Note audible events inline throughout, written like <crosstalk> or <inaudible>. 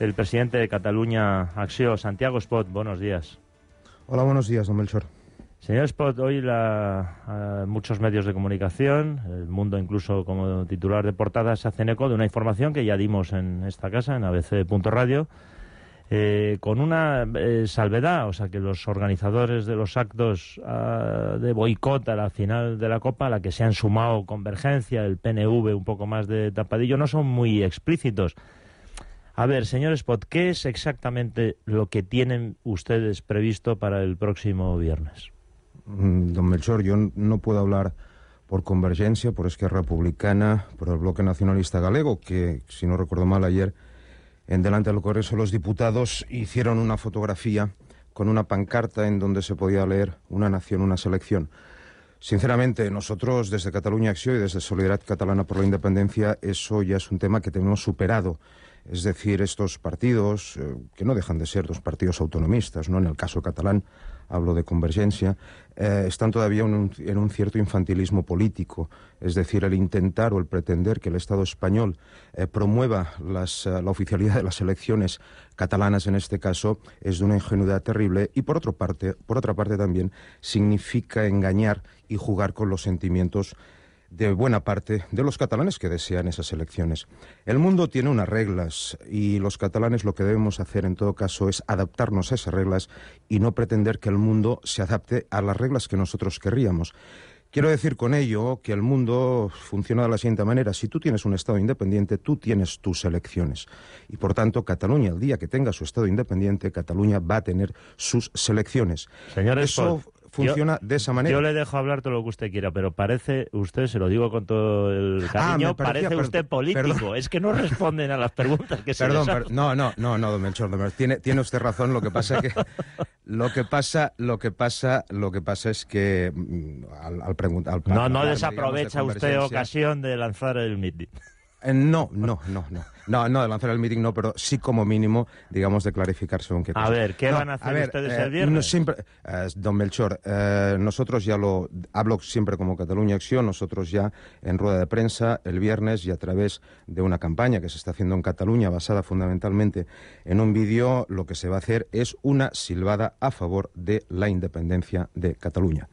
el presidente de Cataluña axio Santiago Spot. Buenos días. Hola, buenos días, don Melchor. Señor Spot, hoy la, muchos medios de comunicación, el mundo incluso como titular de portada, se hacen eco de una información que ya dimos en esta casa, en abc.radio, eh, con una eh, salvedad, o sea que los organizadores de los actos ah, de boicot a la final de la Copa, a la que se han sumado Convergencia, el PNV, un poco más de tapadillo, no son muy explícitos. A ver, señor Spot, ¿qué es exactamente lo que tienen ustedes previsto para el próximo viernes? Mm, don Melchor, yo no puedo hablar por Convergencia, por Esquerra Republicana, por el Bloque Nacionalista Galego, que, si no recuerdo mal, ayer en delante del Congreso los diputados hicieron una fotografía con una pancarta en donde se podía leer Una nación, una selección. Sinceramente, nosotros desde Cataluña Acción y desde Solidaridad Catalana por la Independencia, eso ya es un tema que tenemos superado. Es decir, estos partidos, eh, que no dejan de ser dos partidos autonomistas, ¿no? en el caso catalán hablo de convergencia, eh, están todavía en un cierto infantilismo político, es decir, el intentar o el pretender que el Estado español eh, promueva la oficialidad de las elecciones catalanas en este caso es de una ingenuidad terrible y por, otra parte, por otra parte también significa engañar y jugar con los sentimientos de buena parte de los catalanes que desean esas elecciones. El mundo tiene unas reglas y los catalanes lo que debemos hacer en todo caso es adaptarnos a esas reglas y no pretender que el mundo se adapte a las reglas que nosotros querríamos. Quiero decir con ello que el mundo funciona de la siguiente manera. Si tú tienes un Estado independiente, tú tienes tus elecciones. Y por tanto, Cataluña, el día que tenga su Estado independiente, Cataluña va a tener sus selecciones. Señores, funciona de esa manera. Yo le dejo hablar todo lo que usted quiera, pero parece, usted, se lo digo con todo el ah, cariño, parece usted político. Es que no responden a las preguntas que se perdón, no, no, no, no, don Melchor, Tiene, tiene usted razón, lo que pasa es que... <laughs> Lo que pasa, lo que pasa, lo que pasa es que mm, al, al preguntar, no, desaprovecha usted ocasión de lanzar el mitin. Eh, no, no, no, no. No, no, de lanzar el meeting no, pero sí como mínimo, digamos, de clarificarse según qué cosa. A ver, ¿qué van a hacer ustedes eh, el viernes? siempre, eh, don Melchor, nosotros ya lo hablo siempre como Cataluña Acción, nosotros ya en rueda de prensa el viernes y a través de una campaña que se está haciendo en Cataluña basada fundamentalmente en un vídeo, lo que se va a hacer es una silbada a favor de la independencia de Cataluña.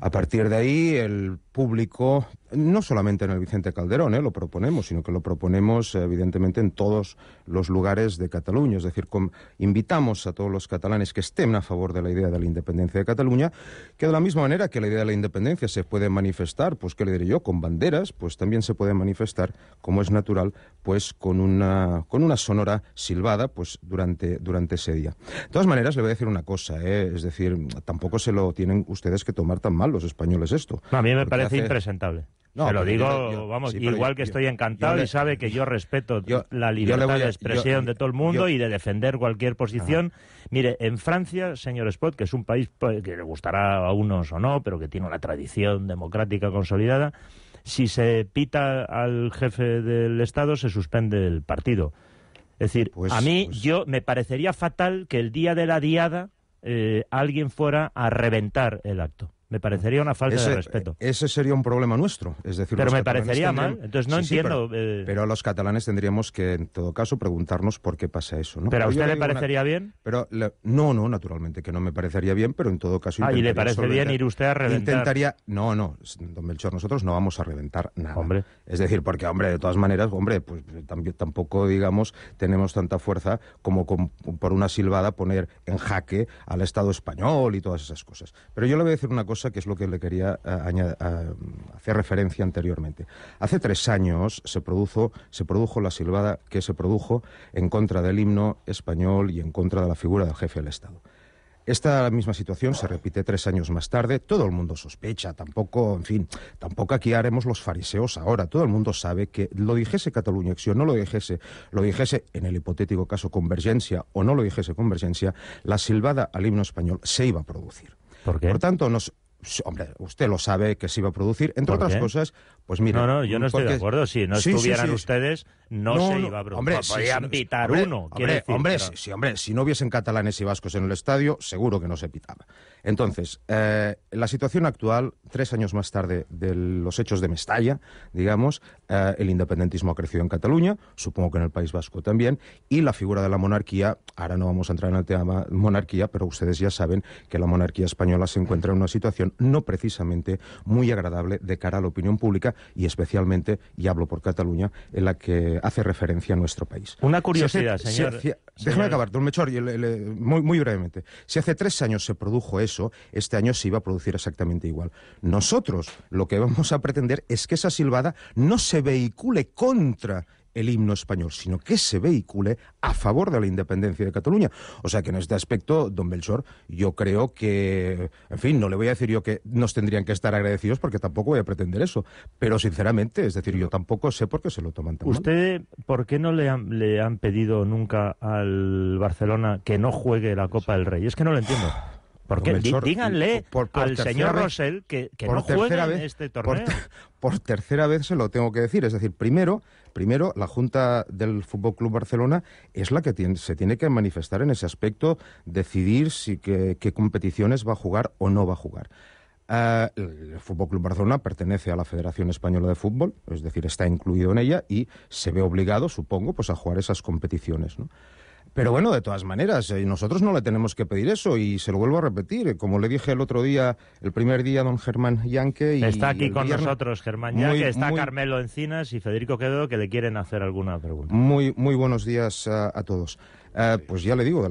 A partir de ahí, el público, no solamente en el Vicente Calderón, ¿eh? lo proponemos, sino que lo proponemos evidentemente en todos los lugares de Cataluña. Es decir, invitamos a todos los catalanes que estén a favor de la idea de la independencia de Cataluña, que de la misma manera que la idea de la independencia se puede manifestar, pues qué le diré yo, con banderas, pues también se puede manifestar, como es natural, pues con una, con una sonora silbada pues durante, durante ese día. De todas maneras, le voy a decir una cosa, ¿eh? es decir, tampoco se lo tienen ustedes que tomar tan mal los españoles esto. a mí me parece impresentable. No, Te lo digo, vamos, igual que estoy encantado y sabe que yo respeto la libertad de expresión de todo el mundo y de defender cualquier posición. Mire, en Francia, señor Spot, que es un país pues, que le gustará a unos o no, pero que tiene una tradición democrática consolidada, si se pita al jefe del Estado, se suspende el partido. Es decir, pues, a mí pues yo me parecería fatal que el día de la diada eh, alguien fuera a reventar el acto. Me parecería una falta de respeto. Eh, ese sería un problema nuestro. Es decir, pero me parecería mal. Entonces no entiendo. pero, a eh, los catalanes tendríamos que, en todo caso, preguntarnos por qué pasa eso. ¿no? ¿Pero, a usted le parecería bien? Pero No, no, naturalmente que no me parecería bien, pero en todo caso. Ah, y le parece bien ir usted a reventar. Intentaría. No, no, don Melchor, nosotros no vamos a reventar nada. Es decir, porque, hombre, de todas maneras, hombre, pues tampoco, digamos, tenemos tanta fuerza como por una silbada poner en jaque al Estado español y todas esas cosas. Pero yo le voy a decir una cosa que es lo que le quería eh, eh, hacer referencia anteriormente. Hace tres años se produjo, se produjo la silbada que se produjo en contra del himno español y en contra de la figura del jefe del Estado. Esta misma situación se repite tres años más tarde. Todo el mundo sospecha, tampoco, en fin, tampoco aquí haremos los fariseos ahora. Todo el mundo sabe que lo dijese Cataluña o no lo dijese, lo dijese en el hipotético caso Convergencia o no lo dijese Convergencia, la silbada al himno español se iba a producir. ¿Por, Por tanto, nos, pues, hombre, usted lo sabe que se iba a producir, entre otras cosas, pues mira. No, no, yo no estoy de acuerdo. Si no estuvieran ustedes, no, se iba a Hombre, pitar uno. Hombre, si no hubiesen catalanes y vascos en el estadio, seguro que no se pitaba. Entonces, eh, la situación actual, tres años más tarde de los hechos de Mestalla, digamos, eh, el independentismo ha crecido en Cataluña, supongo que en el País Vasco también, y la figura de la monarquía, ahora no vamos a entrar en el tema monarquía, pero ustedes ya saben que la monarquía española se encuentra en una situación no precisamente muy agradable de cara a la opinión pública, y especialmente, y hablo por Cataluña, en la que hace referencia a nuestro país. Una curiosidad, señor, acabar, don Mechor, muy brevemente. Si hace tres años se produjo eso, este año se iba a producir exactamente igual. Nosotros lo que vamos a pretender es que esa silbada no se vehicule contra el himno español, sino que se vehicule a favor de la independencia de Cataluña. O sea que en este aspecto, don Belsor, yo creo que, en fin, no le voy a decir yo que nos tendrían que estar agradecidos porque tampoco voy a pretender eso, pero sinceramente, es decir, yo tampoco sé por qué se lo toman tan ¿Usted por qué no le han, le han pedido nunca al Barcelona que no juegue la Copa del Rey? Es que no lo entiendo. <sighs> Porque díganle al señor vez, que, no juegue en este torneo. Por, tercera vez se lo tengo que decir. Es decir, primero, primero la Junta del Fútbol Club Barcelona es la que tiene, se tiene que manifestar en ese aspecto, decidir si qué competiciones va a jugar o no va a jugar. Eh, el Fútbol Club Barcelona pertenece a la Federación Española de Fútbol, es decir, está incluido en ella y se ve obligado, supongo, pues a jugar esas competiciones. ¿no? Pero bueno, de todas maneras, eh, nosotros no le tenemos que pedir eso y se lo vuelvo a repetir. Eh, como le dije el otro día, el primer día, don Germán Yanke. está aquí con nosotros Germán Yanke, está Carmelo Encinas y Federico Quevedo que le quieren hacer alguna pregunta. Muy, muy buenos días a, todos. Eh, pues ya le digo,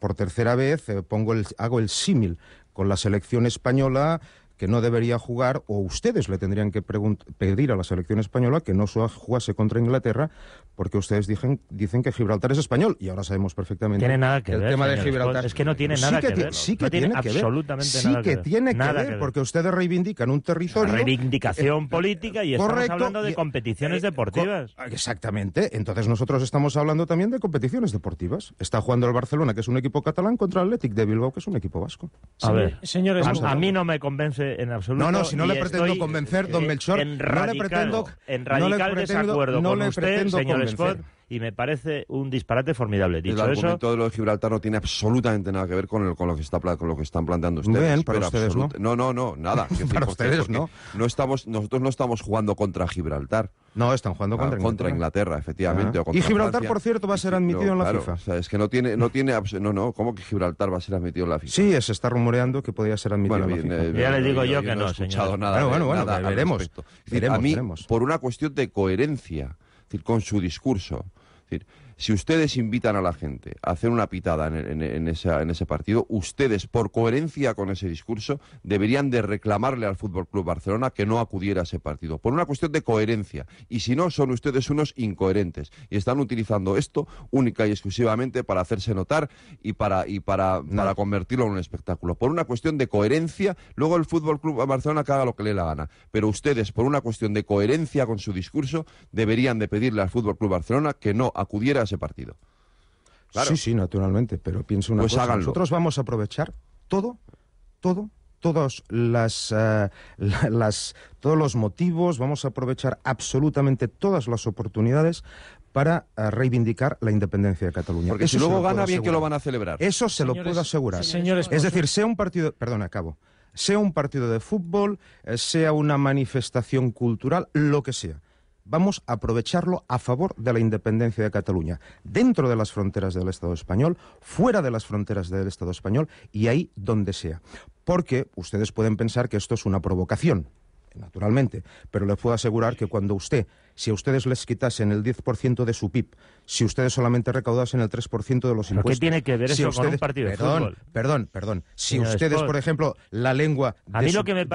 por tercera vez pongo el, hago el símil con la selección española que no debería jugar, o ustedes le tendrían que pedir a la selección española que no jugase contra Inglaterra, porque ustedes dicen que Gibraltar es español, y ahora sabemos perfectamente tiene nada que el tema de Gibraltar. Es que no tiene nada que, ver. Sí que tiene, que ver. sí que, tiene que ver, porque ustedes reivindican un territorio... reivindicación eh, política y estamos hablando de eh, competiciones eh, deportivas. Exactamente. Entonces nosotros estamos hablando también de competiciones deportivas. Está jugando el Barcelona, que es un equipo catalán, contra el Athletic de Bilbao, que es un equipo vasco. A ver, señores, a mí no me convence no, no, si no le pretendo convencer, don eh, Melchor, en no le pretendo... En radical desacuerdo con usted, señor convencer. Scott, y me parece un disparate formidable. Dicho el argumento eso, de lo de Gibraltar no tiene absolutamente nada que ver con, el, con, lo, que están planteando ustedes. no. no. No, nada. <laughs> para ustedes no. no estamos, nosotros no estamos jugando contra Gibraltar. No, están jugando ah, contra, Inglaterra. contra Inglaterra. efectivamente. Ah. y Gibraltar, por cierto, va a ser admitido en la FIFA. O sea, es que no tiene, no tiene, no, no. ¿Cómo que Gibraltar va a ser admitido en la FIFA? Sí, se está rumoreando que podría ser admitido en la FIFA. Eh, ya le digo yo, que no, he escuchado nada. bueno, bueno, nada veremos, a mí, por una cuestión de coherencia, decir, con su discurso. decir, si ustedes invitan a la gente a hacer una pitada en, ese partido, ustedes, por coherencia con ese discurso, deberían de reclamarle al Fútbol Club Barcelona que no acudiera a ese partido. Por una cuestión de coherencia. Y si no, son ustedes unos incoherentes. Y están utilizando esto única y exclusivamente para hacerse notar y para, para, convertirlo en un espectáculo. Por una cuestión de coherencia, luego el Fútbol Club Barcelona que haga lo que le dé la gana. Pero ustedes, por una cuestión de coherencia con su discurso, deberían de pedirle al Fútbol Club Barcelona que no acudiera a ese partido. Sí, sí, naturalmente, pero pienso una pues cosa. Nosotros vamos a aprovechar todo, todo, todos las, eh, <laughs> las, todos los motivos, vamos a aprovechar absolutamente todas las oportunidades para eh, reivindicar la independencia de Cataluña. Porque si luego gana, bien que lo van a celebrar. Eso se lo puedo asegurar. Señores, es decir, sea un partido... Perdón, acabo. Sea un partido de fútbol, eh, sea una manifestación cultural, lo que sea vamos a aprovecharlo a favor de la independencia de Cataluña, dentro de las fronteras del Estado español, fuera de las fronteras del Estado español y ahí donde sea. Porque ustedes pueden pensar que esto es una provocación, naturalmente, pero les puedo asegurar que cuando usted si a ustedes les quitasen el 10% de su PIB, si ustedes solamente recaudasen el 3% de los impuestos. ¿Qué tiene que ver eso ustedes, con un partido de fútbol? Perdón, perdón. Si ustedes, por ejemplo, la lengua de,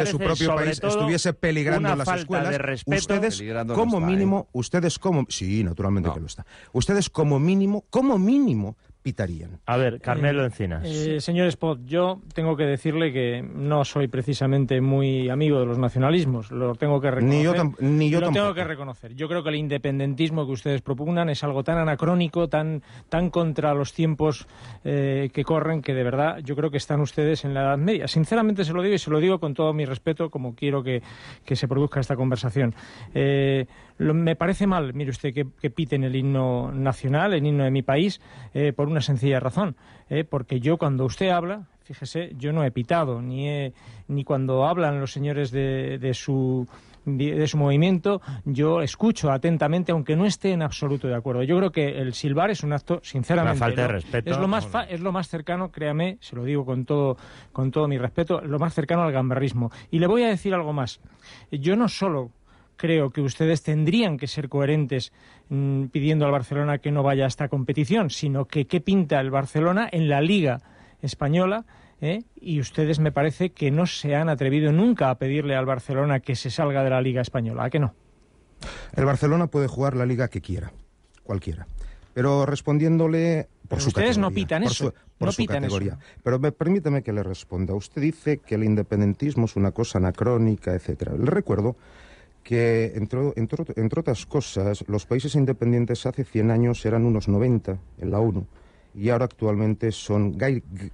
su, propio país estuviese peligrando en las escuelas, ustedes como ¿eh? mínimo, ustedes como sí, naturalmente que lo está. Ustedes como mínimo, como mínimo a ver, eh, Carmelo Encinas. Eh, señor Spot, yo tengo que decirle que no soy precisamente muy amigo de los nacionalismos, lo tengo que reconocer. Ni yo, lo tengo que reconocer. Yo creo que el independentismo que ustedes propugnan es algo tan anacrónico, tan, tan contra los tiempos eh, que corren, que de verdad yo creo que están ustedes en la Edad Media. Sinceramente se lo digo y se lo digo con todo mi respeto, como quiero que, que se produzca esta conversación. Eh, me parece mal, mire usted, que, piten el himno nacional, el himno de mi país, eh, por una sencilla razón. Eh, porque yo cuando usted habla, fíjese, yo no he pitado, ni, ni cuando hablan los señores de, de su de su movimiento, yo escucho atentamente, aunque no esté en absoluto de acuerdo. Yo creo que el silbar es un acto, sinceramente, falta de respeto, es lo más es lo más cercano, créame, se lo digo con todo con todo mi respeto, lo más cercano al gambarrismo. Y le voy a decir algo más. Yo no solo creo que ustedes tendrían que ser coherentes mm, pidiendo al Barcelona que no vaya a esta competición, sino que qué pinta el Barcelona en la Liga Española. ¿eh? Y ustedes me parece que no se han atrevido nunca a pedirle al Barcelona que se salga de la Liga Española. ¿A qué no? El Barcelona puede jugar la liga que quiera, cualquiera. Pero respondiéndole por ustedes no pitan eso, no su pitan Eso. Pero me, permítame que le responda. Usted dice que el independentismo es una cosa anacrónica, etcétera. Le recuerdo que, entre, otras cosas, los países independientes hace 100 años eran unos 90 en la ONU y ahora actualmente son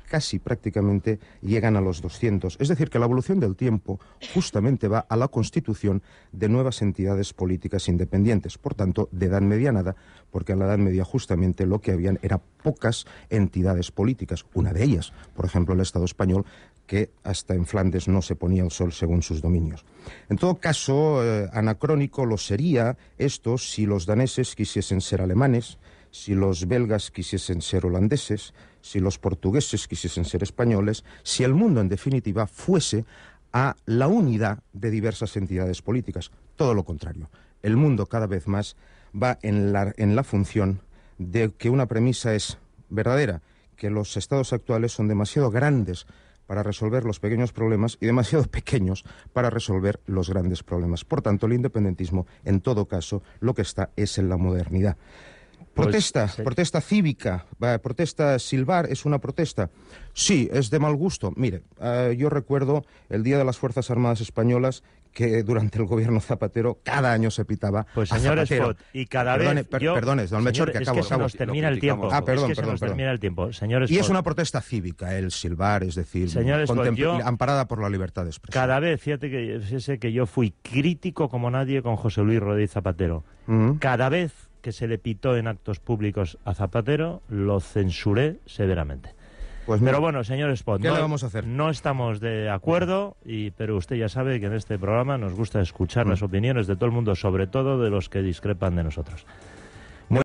casi prácticamente llegan a los 200. Es decir, que la evolución del tiempo justamente va a la constitución de nuevas entidades políticas independientes, por tanto, de edad media nada, porque en la Edad Media justamente lo que habían era pocas entidades políticas, una de ellas, por ejemplo, el Estado español, que hasta en Flandes no se ponía el sol según sus dominios. En todo caso, eh, anacrónico lo sería esto si los daneses quisiesen ser alemanes, si los belgas quisiesen ser holandeses, si los portugueses quisiesen ser españoles, si el mundo en definitiva fuese a la unidad de diversas entidades políticas. Todo lo contrario. El mundo cada vez más va en la, en la función de que una premisa es verdadera, que los estados actuales son demasiado grandes para resolver los pequeños problemas y demasiado <laughs> pequeños para resolver los grandes problemas. Por tanto, el independentismo, en todo caso, lo que está es en la modernidad. Pues protesta, protesta cívica, protesta silbar, ¿es una protesta? Sí, es de mal gusto. Mire, ah, yo recuerdo el Día de las Fuerzas Armadas Españolas que durante el gobierno Zapatero cada año se pitaba. Pues y cada vez. don Mechor que acabo. Ah, es que nos termina el tiempo. Ah, perdón, perdón, Y es una protesta cívica el silbar, es decir, amparada por la libertad de expresión. Cada vez, fíjate que, sé que yo fui crítico como nadie con José Luis Rodríguez Zapatero. Mm. Cada vez que se le pitó en actos públicos a Zapatero, lo censuré severamente. Pues pero bueno, señor Spot, ¿qué no, le vamos a hacer? No estamos de acuerdo, y, pero usted ya sabe que en este programa nos gusta escuchar mm. las opiniones de todo el mundo, sobre todo de los que discrepan de nosotros.